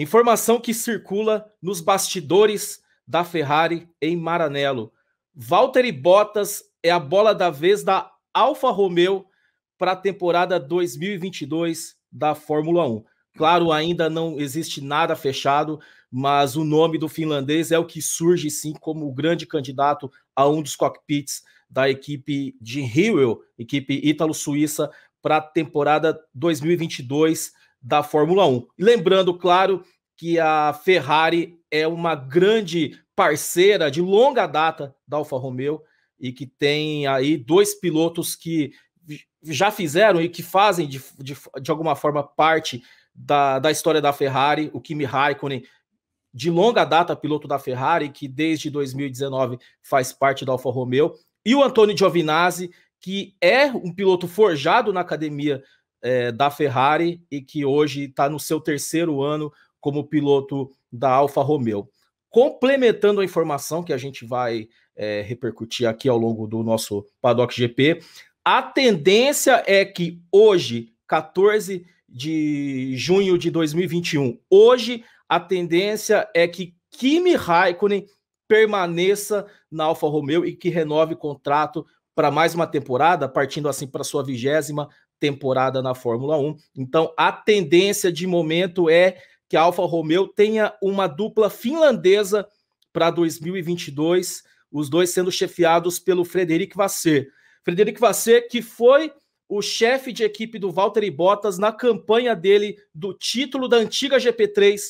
Informação que circula nos bastidores da Ferrari em Maranello. Valtteri Bottas é a bola da vez da Alfa Romeo para a temporada 2022 da Fórmula 1. Claro, ainda não existe nada fechado, mas o nome do finlandês é o que surge sim como o grande candidato a um dos cockpits da equipe de Hewell, equipe ítalo-suíça, para a temporada 2022 da Fórmula 1. lembrando, claro, que a Ferrari é uma grande parceira de longa data da Alfa Romeo e que tem aí dois pilotos que já fizeram e que fazem de, de, de alguma forma parte da, da história da Ferrari, o Kimi Raikkonen, de longa data piloto da Ferrari, que desde 2019 faz parte da Alfa Romeo, e o Antônio Giovinazzi, que é um piloto forjado na academia é, da Ferrari e que hoje está no seu terceiro ano como piloto da Alfa Romeo. Complementando a informação que a gente vai é, repercutir aqui ao longo do nosso Paddock GP, a tendência é que hoje, 14 de junho de 2021, hoje a tendência é que Kimi Raikkonen permaneça na Alfa Romeo e que renove contrato para mais uma temporada, partindo assim para sua vigésima temporada na Fórmula 1. Então, a tendência de momento é que a Alfa Romeo tenha uma dupla finlandesa para 2022, os dois sendo chefiados pelo Frederic Vasseur. Frederic Vasseur, que foi o chefe de equipe do Valtteri Bottas na campanha dele do título da antiga GP3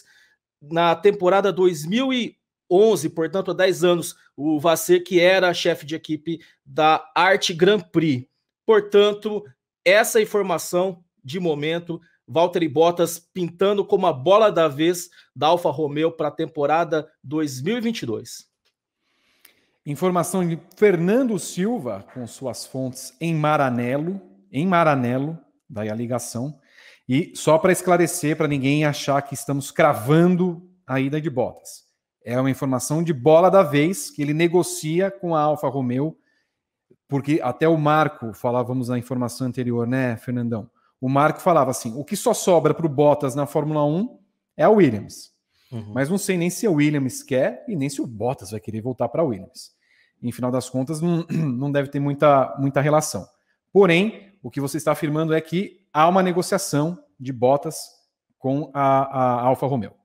na temporada 2011, portanto há 10 anos, o Vasseur que era chefe de equipe da Arte Grand Prix. Portanto, essa informação de momento. Valtteri Bottas pintando como a bola da vez da Alfa Romeo para a temporada 2022. Informação de Fernando Silva com suas fontes em Maranello, em Maranello, daí a ligação. E só para esclarecer, para ninguém achar que estamos cravando a ida de Bottas. É uma informação de bola da vez que ele negocia com a Alfa Romeo, porque até o Marco falávamos na informação anterior, né, Fernandão? o Marco falava assim: o que só sobra para o Bottas na Fórmula 1 é a Williams. Uhum. Mas não sei nem se a Williams quer e nem se o Bottas vai querer voltar para a Williams. Em final das contas, não, não deve ter muita, muita relação. Porém, o que você está afirmando é que há uma negociação de Bottas com a, a Alfa Romeo.